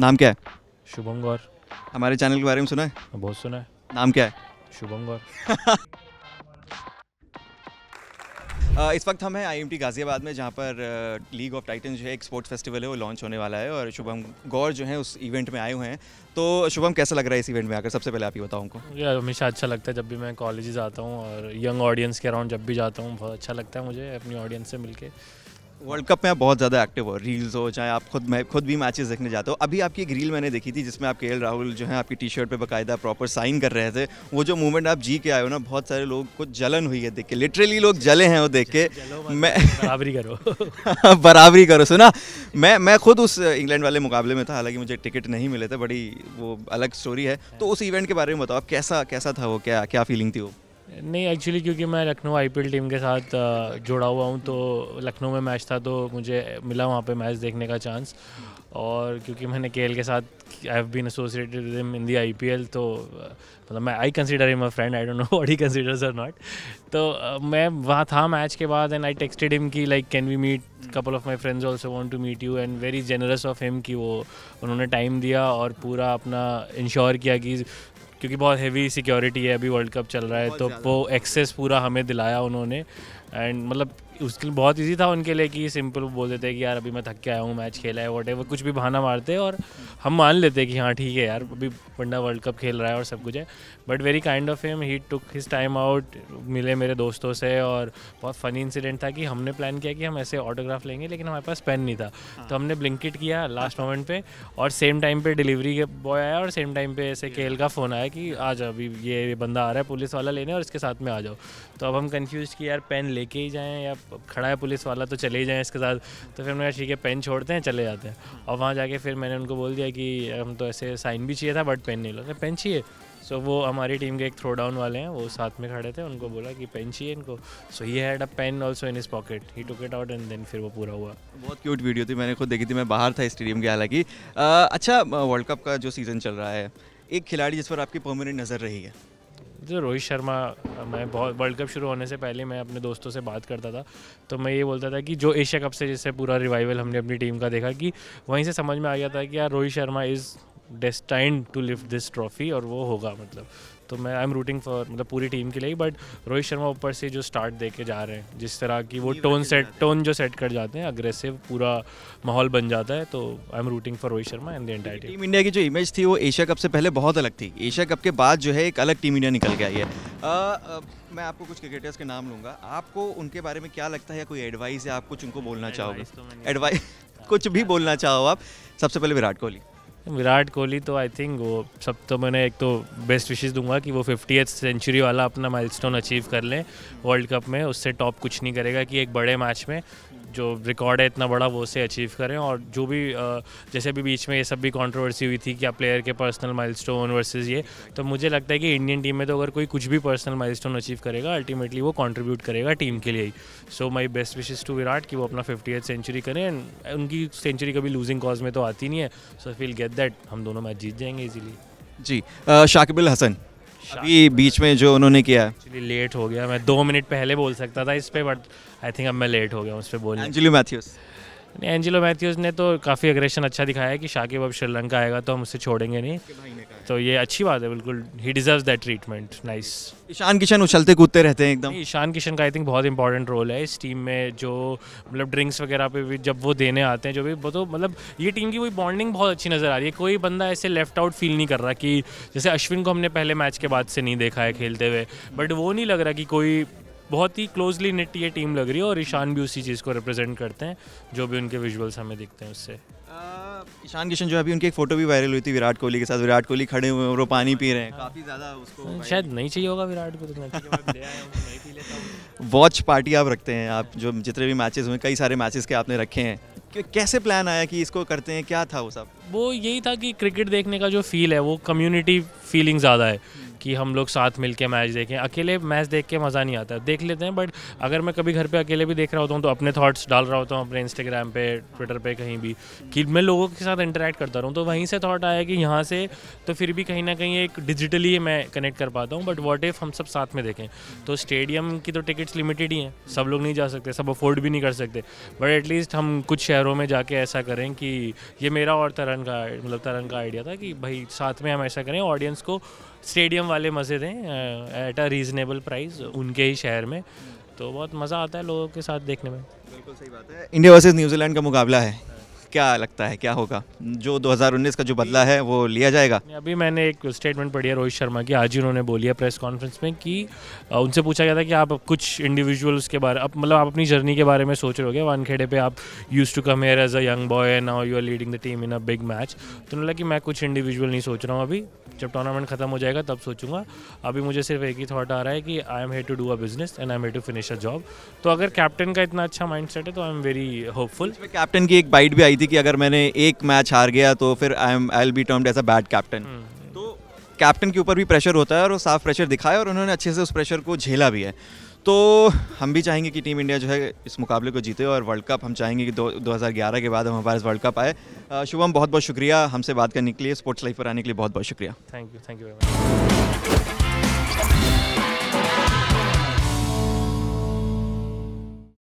नाम क्या है शुभम गौर हमारे चैनल के बारे में सुना है बहुत सुना है नाम क्या है शुभम गौर इस वक्त हम हैं आईएमटी गाज़ियाबाद में जहाँ पर लीग ऑफ टाइटन जो है एक स्पोर्ट्स फेस्टिवल है वो लॉन्च होने वाला है और शुभम गौर जो है उस इवेंट में आए हुए हैं तो शुभम कैसा लग रहा है इस इवेंट में आकर सबसे पहले आप ही बताओ उनको हमेशा अच्छा लगता है जब भी मैं कॉलेज जाता हूँ और यंग ऑडियंस के अराउंड जब भी जाता हूँ बहुत अच्छा लगता है मुझे अपनी ऑडियंस से मिलकर वर्ल्ड कप में आप बहुत ज़्यादा एक्टिव हो रील्स हो चाहे आप खुद मैं खुद भी मैचेस देखने जाते हो अभी आपकी एक रील मैंने देखी थी जिसमें आप के राहुल जो है आपकी टी शर्ट पर बाकायदा प्रॉपर साइन कर रहे थे वो जो मूवमेंट आप जी के आए हो ना बहुत सारे लोग को जलन हुई है देख के लिटरली लोग जले हैं वो देख के मैं बराबरी करो बराबरी करो सुना मैं मैं खुद उस इंग्लैंड वाले मुकाबले में था हालांकि मुझे टिकट नहीं मिले थे बड़ी वो अलग स्टोरी है तो हाँ। उस इवेंट के बारे में बताओ आप कैसा कैसा था वो क्या क्या फीलिंग थी वो नहीं एक्चुअली क्योंकि मैं लखनऊ आईपीएल टीम के साथ जुड़ा हुआ हूँ तो लखनऊ में मैच था तो मुझे मिला वहाँ पे मैच देखने का चांस और क्योंकि मैंने के के साथ I have been associated with him in the आई पी एल तो मतलब मैं I consider him a friend I don't know what he considers or not तो मैं वहाँ था मैच के बाद एंड आई टेक्सटेड हिम की like can we meet couple of my friends also want to meet you and very generous of him कि वो उन्होंने टाइम दिया और पूरा अपना इंश्योर किया कि क्योंकि बहुत हैवी सिक्योरिटी है अभी वर्ल्ड कप चल रहा है तो वो एक्सेस पूरा हमें दिलाया उन्होंने एंड मतलब उसके लिए बहुत ईजी था उनके लिए कि सिंपल बोल देते कि यार अभी मैं थक के आया हूँ मैच खेला है वोटे कुछ भी बहाना मारते और हम मान लेते कि हाँ ठीक है यार अभी पंडा वर्ल्ड कप खेल रहा है और सब कुछ है but very kind of him he took his time out मिले मेरे दोस्तों से और बहुत फ़नी इंसिडेंट था कि हमने प्लान किया कि हम ऐसे ऑटोग्राफ लेंगे लेकिन हमारे पास पेन नहीं था तो हमने ब्लिंकिट किया लास्ट मोमेंट पर और सेम टाइम पर डिलीवरी के बॉय आया और सेम टाइम पर ऐसे केल का फ़ोन आया कि आ जाओ अभी ये बंदा आ रहा है पुलिस वाला लेने और इसके साथ में आ जाओ तो अब हम कन्फ्यूज़ कि यार पेन लेके ही जाएँ या खड़ा है पुलिस वाला तो चले ही जाएँ इसके साथ तो फिर मैंने कहा ठीक है पेन छोड़ते हैं चले जाते हैं और वहाँ जाके फिर मैंने उनको बोल दिया कि हम तो ऐसे साइन भी चाहिए था बट पेन नहीं लो तो पेन चाहिए सो so, वो हमारी टीम के एक थ्रो डाउन वाले हैं वो साथ में खड़े थे उनको बोला कि पेन चाहिए इनको so he had a pen also in his pocket he took it out and then फिर वो पूरा हुआ बहुत क्यूट वीडियो थी मैंने खुद देखी थी मैं बाहर था स्टेडियम के हालांकि अच्छा वर्ल्ड कप का जो सीज़न चल रहा है एक खिलाड़ी जिस पर आपकी परमानेंट नज़र रही है जो तो रोहित शर्मा मैं बहुत वर्ल्ड कप शुरू होने से पहले मैं अपने दोस्तों से बात करता था तो मैं ये बोलता था कि जो एशिया कप से जैसे पूरा रिवाइवल हमने अपनी टीम का देखा कि वहीं से समझ में आ गया था कि यार Rohit Sharma is destined to lift this trophy और वो होगा मतलब तो मैं आई एम रूटिंग फॉर मतलब पूरी टीम के लिए बट रोहित शर्मा ऊपर से जो स्टार्ट दे के जा रहे हैं जिस तरह की वो टोन सेट टोन जो सेट कर जाते हैं अग्रेसिव पूरा माहौल बन जाता है तो I am rooting for Rohit Sharma and the entire team India की जो इमेज थी वो एशिया कप से पहले बहुत अलग थी एशिया कप के बाद जो है एक अलग टीम इंडिया निकल के आई है मैं आपको कुछ क्रिकेटर्स के नाम लूँगा आपको उनके बारे में क्या लगता है या कोई एडवाइस है आप कुछ उनको बोलना चाहोगे एडवाइस तो कुछ भी बोलना चाहो आप सबसे पहले विराट कोहली विराट कोहली तो आई थिंक वो सब तो मैंने एक तो बेस्ट विशेष दूंगा कि वो फिफ्टी सेंचुरी वाला अपना माइलस्टोन अचीव कर लें वर्ल्ड कप में उससे टॉप कुछ नहीं करेगा कि एक बड़े मैच में जो रिकॉर्ड है इतना बड़ा वो उसे अचीव करें और जो भी जैसे अभी बीच में ये सब भी कंट्रोवर्सी हुई थी क्या प्लेयर के पर्सनल माइलस्टोन वर्सेस ये तो मुझे लगता है कि इंडियन टीम में तो अगर कोई कुछ भी पर्सनल माइलस्टोन अचीव करेगा अल्टीमेटली वो कॉन्ट्रीब्यूट करेगा टीम के लिए ही so my best wishes to Virat कि वो अपना फिफ्टी सेंचुरी करें एंड उनकी सेंचुरी कभी लूजिंग कॉज में तो आती नहीं है सो फील गेट दैट हम दोनों मैच जीत जाएंगे इजीली जी शाकिबुल हसन अभी बीच में जो उन्होंने किया एक्चुअली लेट हो गया मैं दो मिनट पहले बोल सकता था इस पर बट आई थिंक अब मैं लेट हो गया उस पर बोल एंजली मैथ्यूज एंजिलो मैथ्यूज़ ने तो काफ़ी एग्रेशन अच्छा दिखाया है कि शाकिब अब श्रीलंका आएगा तो हम उसे छोड़ेंगे नहीं तो ये अच्छी बात है बिल्कुल ही deserve that treatment nice Ishan Kishan उछलते कूदते रहते हैं एकदम ईशान किशन का आई थिंक बहुत इंपॉर्टेंट रोल है इस टीम में जो मतलब ड्रिंक्स वगैरह पे भी जब वो देने आते हैं जो भी वो तो मतलब ये टीम की कोई बॉन्डिंग बहुत अच्छी नज़र आ रही है कोई बंदा ऐसे लेफ्ट आउट फील नहीं कर रहा कि जैसे अश्विन को हमने पहले मैच के बाद से नहीं देखा है खेलते हुए बट वो नहीं लग रहा कि कोई बहुत ही क्लोजली निट ये टीम लग रही है और ईशान भी उसी चीज़ को रिप्रेजेंट करते हैं जो भी उनके विजुअल्स हमें दिखते हैं उससे ईशान किशन जो अभी उनकी एक फोटो भी वायरल हुई थी विराट कोहली के साथ विराट कोहली खड़े हुए हैं और वो पानी पी रहे हैं हाँ। काफ़ी ज़्यादा उसको शायद नहीं चाहिए होगा विराट को तो वॉच पार्टी आप रखते हैं आप जो जितने भी मैचेस हुए कई सारे मैचेस के आपने रखे हैं कैसे प्लान आया कि इसको करते हैं क्या था वो सब वो यही था कि क्रिकेट देखने का जो फील है वो कम्युनिटी फीलिंग ज़्यादा है कि हम लोग साथ मिल के मैच देखें अकेले मैच देख के मज़ा नहीं आता देख लेते हैं बट अगर मैं कभी घर पर अकेले भी देख रहा होता हूँ तो अपने थाट्स डाल रहा होता हूँ अपने इंस्टाग्राम पर ट्विटर पर कहीं भी कि मैं लोगों के साथ इंटरेक्ट करता रहूँ तो वहीं से थाट आया कि यहाँ से तो फिर भी कहीं ना कहीं एक डिजिटली मैं कनेक्ट कर पाता हूँ बट वॉट इफ़ हम सब साथ में देखें तो स्टेडियम की तो टिकट्स लिमिटेड ही हैं सब लोग नहीं जा सकते सब अफोर्ड भी नहीं कर सकते बट एटलीस्ट हम कुछ शहरों में जाके ऐसा करें कि ये मेरा और तरन का मतलब तरन का आइडिया था कि भाई साथ में हम ऐसा करें ऑडियंस को स्टेडियम वाले मज़े दें एट अ रीज़नेबल प्राइस उनके ही शहर में तो बहुत मज़ा आता है लोगों के साथ देखने में बिल्कुल सही बात है इंडिया वर्सेज न्यूजीलैंड का मुकाबला है क्या लगता है क्या होगा जो 2019 का जो बदला है वो लिया जाएगा अभी मैंने एक स्टेटमेंट पढ़ी है रोहित शर्मा की आज ही उन्होंने बोली है प्रेस कॉन्फ्रेंस में कि उनसे पूछा गया था कि आप कुछ इंडिविजुअल्स के बारे अब मतलब आप अपनी जर्नी के बारे में सोच रहे हो वानखेड़े पे आप use to come here as a young boy and now you are leading the team in a big match तो उन्होंने कि मैं कुछ इंडिविजुअल नहीं सोच रहा हूँ अभी जब टूर्नामेंट खत्म हो जाएगा तब सोचूंगा अभी मुझे सिर्फ एक ही थॉट आ रहा है कि I am had to do a business and I am had to finish a job तो अगर कैप्टन का इतना अच्छा माइंड सेट है तो I am very hopeful captain की एक बाइट भी आई थी कि अगर मैंने एक मैच हार गया तो फिर I am I be termed as a bad captain तो कैप्टन के ऊपर भी प्रेशर होता है और वो साफ प्रेशर दिखाया और उन्होंने अच्छे से उस प्रेशर को झेला भी है तो हम भी चाहेंगे कि टीम इंडिया जो है इस मुकाबले को जीते और वर्ल्ड कप हम चाहेंगे कि दो 2011 के बाद हम हमारे वर्ल्ड कप आए शुभम बहुत बहुत शुक्रिया हमसे बात करने के लिए स्पोर्ट्स लाइफ पर आने के लिए बहुत बहुत शुक्रिया thank you thank you very much